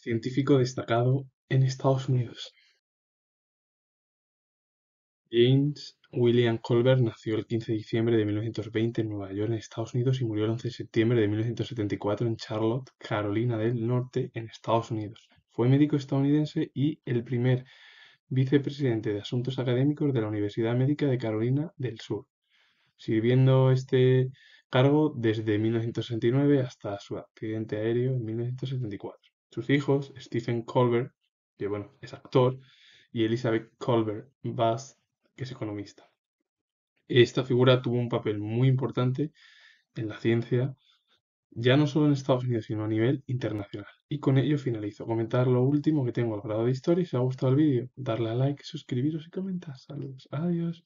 científico destacado en Estados Unidos. James William Colbert nació el 15 de diciembre de 1920 en Nueva York, en Estados Unidos, y murió el 11 de septiembre de 1974 en Charlotte, Carolina del Norte, en Estados Unidos. Fue médico estadounidense y el primer vicepresidente de Asuntos Académicos de la Universidad Médica de Carolina del Sur, sirviendo este cargo desde 1969 hasta su accidente aéreo en 1974. Sus hijos, Stephen Colbert, que bueno, es actor, y Elizabeth Colbert Bass, que es economista. Esta figura tuvo un papel muy importante en la ciencia, ya no solo en Estados Unidos, sino a nivel internacional. Y con ello finalizo. Comentar lo último que tengo al grado de historia. Si os ha gustado el vídeo, darle a like, suscribiros y comentar. Saludos. Adiós.